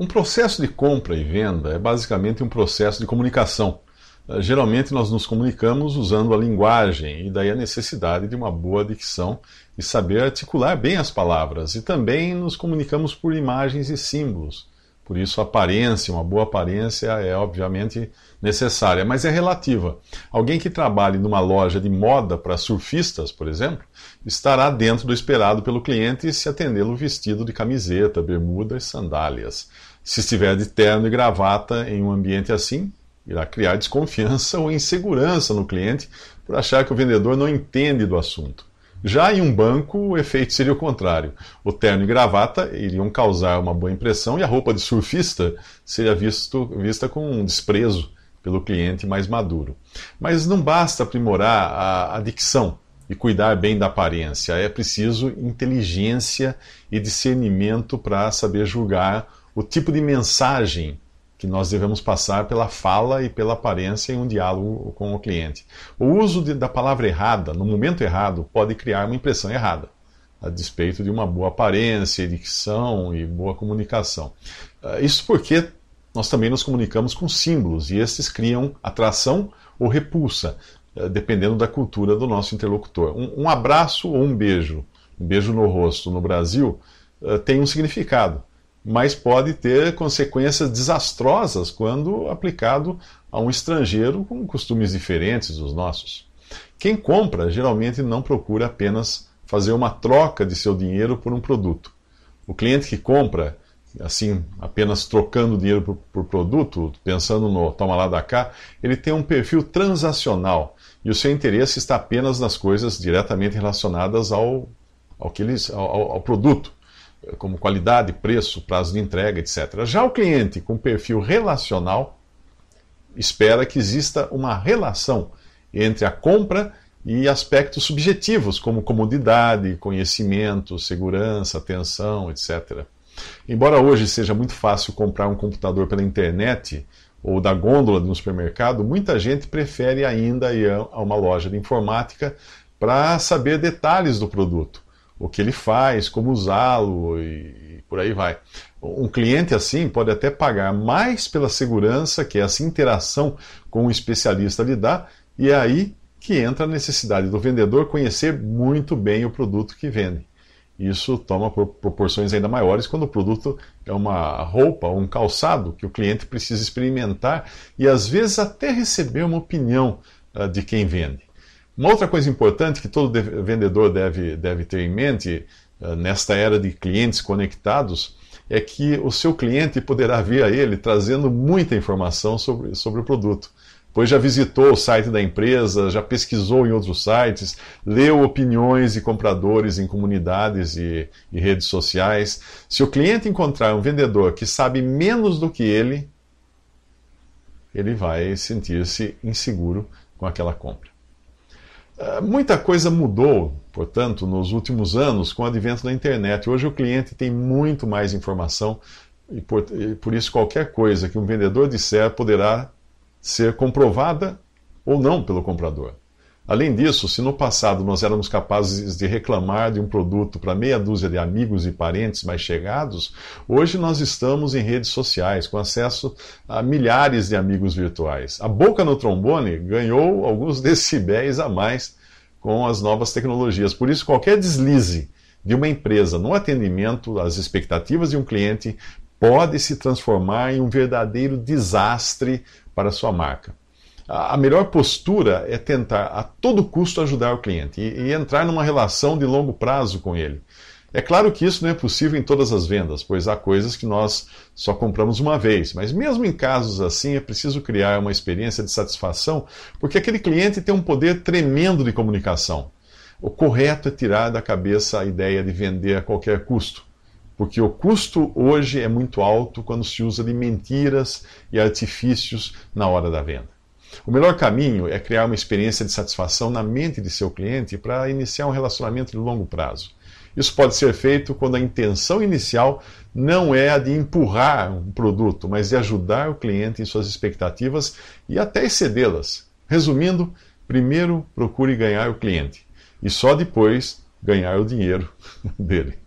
Um processo de compra e venda é basicamente um processo de comunicação. Eh, geralmente nós nos comunicamos usando a linguagem e daí a necessidade de uma boa dicção e saber articular bem as palavras. E também nos comunicamos por imagens e símbolos. Por isso, aparência, uma boa aparência é obviamente necessária, mas é relativa. Alguém que trabalhe numa loja de moda para surfistas, por exemplo, estará dentro do esperado pelo cliente se atendê-lo vestido de camiseta, bermuda e sandálias. Se estiver de terno e gravata em um ambiente assim, irá criar desconfiança ou insegurança no cliente por achar que o vendedor não entende do assunto. Já em um banco, o efeito seria o contrário. O terno e gravata iriam causar uma boa impressão e a roupa de surfista seria visto, vista com um desprezo pelo cliente mais maduro. Mas não basta aprimorar a, a dicção e cuidar bem da aparência, é preciso inteligência e discernimento para saber julgar o tipo de mensagem que nós devemos passar pela fala e pela aparência em um diálogo com o cliente. O uso de, da palavra errada no momento errado pode criar uma impressão errada, a despeito de uma boa aparência, dicção e boa comunicação. Ah, isso porque nós também nos comunicamos com símbolos e estes criam atração ou repulsa, ah, dependendo da cultura do nosso interlocutor. Um, um abraço ou um beijo, um beijo no rosto no Brasil, ah, tem um significado mas pode ter consequências desastrosas quando aplicado a um estrangeiro com costumes diferentes dos nossos. Quem compra geralmente não procura apenas fazer uma troca de seu dinheiro por um produto. O cliente que compra, assim, apenas trocando dinheiro por, por produto, pensando no toma lá da cá, ele tem um perfil transacional e o seu interesse está apenas nas coisas diretamente relacionadas ao, ao, que ele, ao, ao produto como qualidade, preço, prazo de entrega, etc. Já o cliente com perfil relacional espera que exista uma relação entre a compra e aspectos subjetivos, como comodidade, conhecimento, segurança, atenção, etc. Embora hoje seja muito fácil comprar um computador pela internet ou da gôndola de um supermercado, muita gente prefere ainda ir a uma loja de informática para saber detalhes do produto o que ele faz, como usá-lo e por aí vai. Um cliente assim pode até pagar mais pela segurança que é essa interação com o especialista lhe dá, e é aí que entra a necessidade do vendedor conhecer muito bem o produto que vende. Isso toma proporções ainda maiores quando o produto é uma roupa ou um calçado que o cliente precisa experimentar e às vezes até receber uma opinião ah, de quem vende. Uma outra coisa importante que todo vendedor deve, deve ter em mente eh, nesta era de clientes conectados é que o seu cliente poderá vir a ele trazendo muita informação sobre, sobre o produto, pois já visitou o site da empresa, já pesquisou em outros sites, leu opiniões de compradores em comunidades e, e redes sociais. Se o cliente encontrar um vendedor que sabe menos do que ele, ele vai sentir-se inseguro com aquela compra. Ah, muita coisa mudou, portanto, nos últimos anos com o advento da internet. Hoje o cliente tem muito mais informação e por, e por isso qualquer coisa que um vendedor disser poderá ser comprovada ou não pelo comprador. Além disso, se no passado nós éramos capazes de reclamar de um produto para meia dúzia de amigos e parentes mais chegados, hoje nós estamos em redes sociais com acesso a milhares de amigos virtuais. A boca no trombone ganhou alguns decibéis a mais com as novas tecnologias. Por isso, qualquer deslize de uma empresa no atendimento às expectativas de um cliente pode se transformar em um verdadeiro desastre para sua marca a melhor postura é tentar a todo custo ajudar o cliente e, e entrar numa relação de longo prazo com ele. É claro que isso não é possível em todas as vendas, pois há coisas que nós só compramos uma vez, mas mesmo em casos assim é preciso criar uma experiência de satisfação, porque aquele cliente tem um poder tremendo de comunicação. O correto é tirar da cabeça a ideia de vender a qualquer custo, porque o custo hoje é muito alto quando se usa de mentiras e artifícios na hora da venda. O melhor caminho é criar uma experiência de satisfação na mente de seu cliente para iniciar um relacionamento de longo prazo. Isso pode ser feito quando a intenção inicial não é a de empurrar um produto, mas de ajudar o cliente em suas expectativas e até excedê-las. Resumindo, primeiro procure ganhar o cliente e só depois ganhar o dinheiro dele.